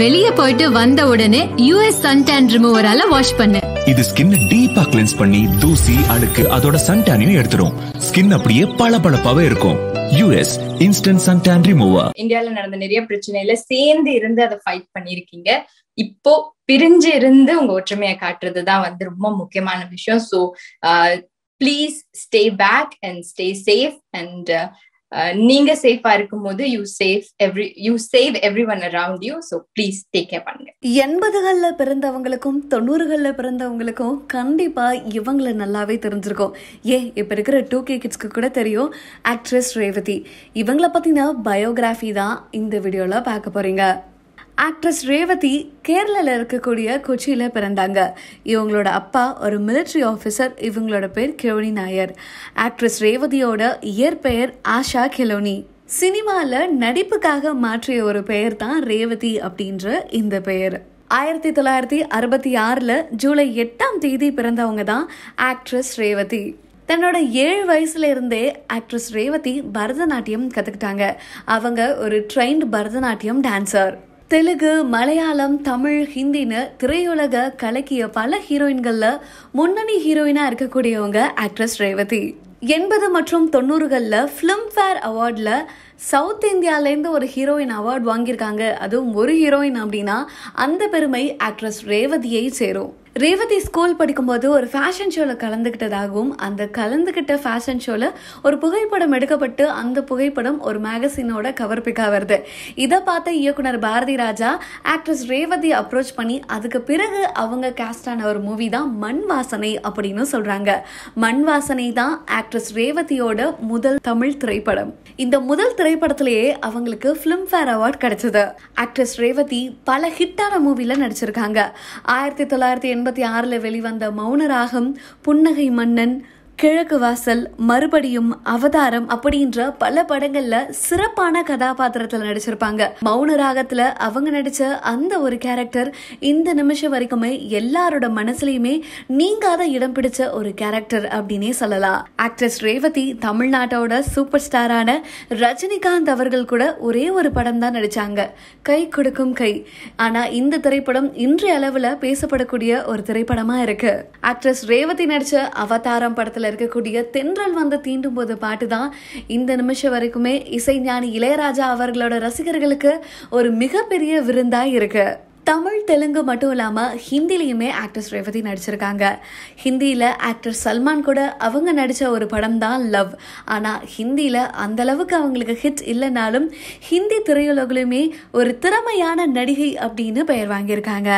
வெளிய போயிட்டு வந்த உடனே யுஎஸ் சன் டேன் ரிமூவரால வாஷ் பண்ணு இது ஸ்கின் டீப்பா கிளென்ஸ் பண்ணி தூசி அழுக்கு அதோட சன் எடுத்துரும் ஸ்கின் அப்படியே பளபளப்பாவே இருக்கும் use instant sun tan remover இந்தியால நடந்த நிறைய பிரச்சனையில சேர்ந்து இருந்து அதை ஃபைட் பண்ணிருக்கீங்க இப்போ பிரிஞ்சு இருந்து உங்க ஒற்றுமையை காட்டுறதுதான் வந்து ரொம்ப முக்கியமான விஷயம் so please stay back and stay safe and நீங்க சேஃபா இருக்கும்போது you safe every you save every one around you so please take care பண்ணுங்க எண்பதுகள்ல பிறந்தவங்களுக்கும் தொண்ணூறுகள்ல பிறந்தவங்களுக்கும் கண்டிப்பா இவங்களை நல்லாவே தெரிஞ்சிருக்கும் ஏ இப்போ இருக்கிற டூ கே கிட்ஸ்க்கு கூட தெரியும் ஆக்ட்ரஸ் ரேவதி இவங்களை பார்த்தீங்கன்னா பயோகிராஃபி தான் இந்த வீடியோல பார்க்க போறீங்க ஆக்ட்ரஸ் ரேவதி கேரளாவில் இருக்கக்கூடிய கொச்சியில் பிறந்தாங்க இவங்களோட அப்பா ஒரு மிலிட்ரி ஆஃபீஸர் இவங்களோட பேர் கிழோனி நாயர் ஆக்ட்ரஸ் ரேவதியோட இயற்பெயர் ஆஷா கிலோனி சினிமாவில் நடிப்புக்காக மாற்றிய ஒரு பெயர் தான் ரேவதி அப்படின்ற இந்த பெயர் ஆயிரத்தி தொள்ளாயிரத்தி அறுபத்தி ஆறில் ஜூலை எட்டாம் தேதி பிறந்தவங்க தான் ஆக்ட்ரஸ் ரேவதி தன்னோட ஏழு வயசுல இருந்தே ஆக்ட்ரஸ் ரேவதி பரதநாட்டியம் கற்றுக்கிட்டாங்க அவங்க ஒரு ட்ரெயின்ட் பரதநாட்டியம் டான்சர் தெலுங்கு மலையாளம் தமிழ் ஹிந்தின்னு திரையுலக கலக்கிய பல ஹீரோயின்களில் முன்னணி ஹீரோயினாக இருக்கக்கூடியவங்க ஆக்ட்ரஸ் ரேவதி எண்பது மற்றும் தொண்ணூறுகளில் ஃபிலிம்ஃபேர் அவார்டில் சவுத் இந்தியாவிலேருந்து ஒரு ஹீரோயின் அவார்டு வாங்கியிருக்காங்க அதுவும் ஒரு ஹீரோயின் அப்படின்னா அந்த பெருமை ஆக்ட்ரஸ் ரேவதியை சேரும் ரேவதி ஸ்கூல் படிக்கும்போது ஒரு ஃபேஷன் ஷோவில் கலந்துக்கிட்டதாகவும் அந்த கலந்துக்கிட்ட ஃபேஷன் ஷோவில் ஒரு புகைப்படம் எடுக்கப்பட்டு அந்த புகைப்படம் ஒரு மேகசினோட கவர் பிக்காக வருது இதை பார்த்த இயக்குனர் பாரதி ராஜா ஆக்ட்ரஸ் ரேவதி அப்ரோச் பண்ணி அதுக்கு பிறகு அவங்க கேஸ்ட் ஆன ஒரு மூவி தான் மண் வாசனை அப்படின்னு சொல்கிறாங்க மண் வாசனை தான் ஆக்ட்ரஸ் ரேவதியோட முதல் தமிழ் திரைப்படம் இந்த முதல் திரை திரைப்படத்திலேயே அவங்களுக்கு ஃபிலிம்ஃபேர் அவார்ட் கிடைச்சது ஆக்ட்ரஸ் ரேவதி பல ஹிட்டான மூவியில் நடிச்சிருக்காங்க ஆயிரத்தி தொள்ளாயிரத்தி எண்பத்தி ஆறில் வெளிவந்த மௌன ராகம் புன்னகை மன்னன் கிழக்கு வாசல் மறுபடியும் அவதாரம் அப்படின்ற பல படங்கள்ல சிறப்பான கதாபாத்திரத்துல நடிச்சிருப்பாங்க மௌன ராகத்துல அவங்க நடிச்ச அந்த ஒரு கேரக்டர் இந்த நிமிஷம் வரைக்குமே எல்லாரோட மனசுலயுமே நீங்காத இடம் பிடிச்ச ஒரு கேரக்டர் அப்படின்னே சொல்லலாம் ஆக்ட்ரஸ் ரேவதி தமிழ்நாட்டோட சூப்பர் ஸ்டாரான ரஜினிகாந்த் அவர்கள் கூட ஒரே ஒரு படம் தான் நடிச்சாங்க கை கொடுக்கும் கை ஆனா இந்த திரைப்படம் இன்றைய அளவுல பேசப்படக்கூடிய ஒரு திரைப்படமா இருக்கு ஆக்ட்ரஸ் ரேவதி நடிச்ச அவதாரம் படத்துல பக்கத்தில் இருக்கக்கூடிய தென்றல் வந்து தீண்டும் போது பாட்டு தான் இந்த நிமிஷம் வரைக்குமே இசைஞானி இளையராஜா அவர்களோட ரசிகர்களுக்கு ஒரு மிகப்பெரிய விருந்தாக இருக்குது தமிழ் தெலுங்கு மட்டும் இல்லாமல் ஹிந்திலையுமே ஆக்டர்ஸ் ரேவதி நடிச்சிருக்காங்க ஹிந்தியில் ஆக்டர் சல்மான் கூட அவங்க நடித்த ஒரு படம் தான் லவ் ஆனால் ஹிந்தியில் அந்தளவுக்கு அவங்களுக்கு ஹிட் இல்லைனாலும் ஹிந்தி திரையுலகிலுமே ஒரு திறமையான நடிகை அப்படின்னு பெயர் வாங்கியிருக்காங்க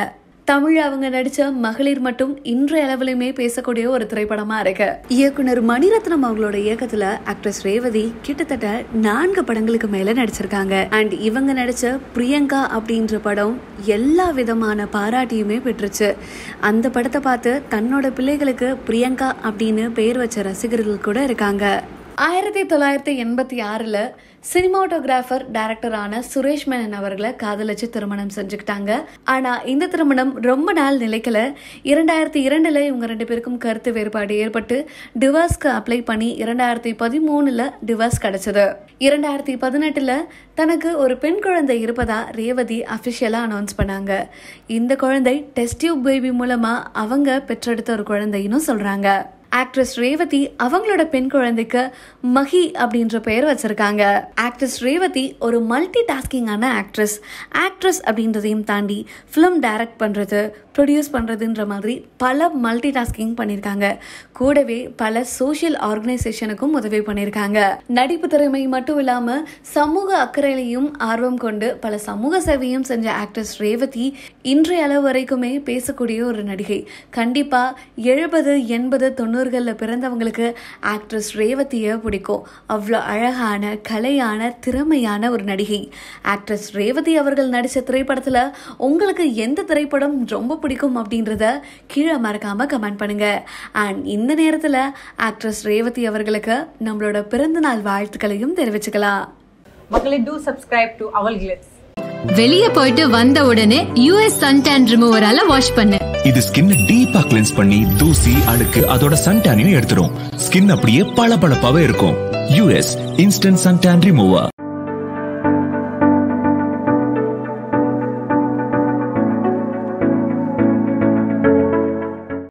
தமிழ் அவங்க நடிச்ச மகளிர் மட்டும் இன்றைய அளவிலுமே பேசக்கூடிய ஒரு திரைப்படமா இருக்கு இயக்குனர் மணிரத்னம் அவங்களோட இயக்கத்துல ஆக்ட்ரஸ் ரேவதி கிட்டத்தட்ட நான்கு படங்களுக்கு மேல நடிச்சிருக்காங்க அண்ட் இவங்க நடிச்ச பிரியங்கா அப்படின்ற படம் எல்லா விதமான பாராட்டியுமே பெற்றுச்சு அந்த படத்தை பார்த்து தன்னோட பிள்ளைகளுக்கு பிரியங்கா அப்படின்னு பெயர் வச்ச ரசிகர்கள் கூட இருக்காங்க ஆயிரத்தி தொள்ளாயிரத்தி எண்பத்தி ஆறில் சினிமாட்டோகிராஃபர் டைரக்டரான சுரேஷ் மேனன் அவர்களை காதலிச்சு திருமணம் செஞ்சுக்கிட்டாங்க ஆனால் இந்த திருமணம் ரொம்ப நாள் நிலைக்கல இரண்டாயிரத்தி இரண்டில் இவங்க ரெண்டு பேருக்கும் கருத்து வேறுபாடு ஏற்பட்டு டிவர்ஸ்க்கு அப்ளை பண்ணி இரண்டாயிரத்தி பதிமூணில் டிவர்ஸ் கிடச்சிது இரண்டாயிரத்தி பதினெட்டில் தனக்கு ஒரு பெண் குழந்தை இருப்பதா ரேவதி அஃபிஷியலாக அனௌன்ஸ் பண்ணாங்க இந்த குழந்தை டெஸ்டியூப் பேபி மூலமாக அவங்க பெற்றெடுத்த ஒரு குழந்தைன்னு சொல்கிறாங்க ஆக்ட்ரஸ் ரேவதி அவங்களோட பெண் குழந்தைக்கு மஹி அப்படின்ற பெயர் வச்சிருக்காங்க ஆக்ட்ரஸ் ரேவதி ஒரு மல்டி டாஸ்கிங்கான ஆக்ட்ரஸ் ஆக்ட்ரஸ் அப்படின்றதையும் தாண்டி ஃபிலிம் டைரக்ட் பண்ணுறது ப்ரொடியூஸ் பண்ணுறதுன்ற மாதிரி பல மல்டி டாஸ்கிங் பண்ணியிருக்காங்க கூடவே பல சோஷியல் ஆர்கனைசேஷனுக்கும் உதவி பண்ணியிருக்காங்க நடிப்பு திறமை மட்டும் இல்லாமல் சமூக அக்கறையிலையும் ஆர்வம் கொண்டு பல சமூக சேவையும் செஞ்ச ஆக்ட்ரஸ் ரேவதி இன்றைய அளவு வரைக்குமே பேசக்கூடிய ஒரு நடிகை கண்டிப்பாக எழுபது எண்பது தொண்ணூறு பெற்றோர்களில் பிறந்தவங்களுக்கு ஆக்ட்ரஸ் ரேவதியை பிடிக்கும் அவ்வளோ அழகான கலையான திறமையான ஒரு நடிகை ஆக்ட்ரஸ் ரேவதி அவர்கள் நடித்த திரைப்படத்தில் உங்களுக்கு எந்த திரைப்படம் ரொம்ப பிடிக்கும் அப்படின்றத கீழே மறக்காமல் கமெண்ட் பண்ணுங்கள் அண்ட் இந்த நேரத்தில் ஆக்ட்ரஸ் ரேவதி அவர்களுக்கு நம்மளோட பிறந்தநாள் வாழ்த்துக்களையும் தெரிவிச்சுக்கலாம் மக்களை do subscribe to Aval clips வெளியே போயிட்டு வந்த உடனே யூஎஸ் சன் டேன் ரிமூவரால வாஷ் பண்ணு இது ஸ்கின் டீப்பா கிளென்ஸ் பண்ணி தூசி அழுக்கு அதோட சன்டானையும் எடுத்துரும் ஸ்கின் அப்படியே பளபளப்பாவே இருக்கும் யூஎஸ் இன்ஸ்டன்ட் சன்டான் ரிமூவர்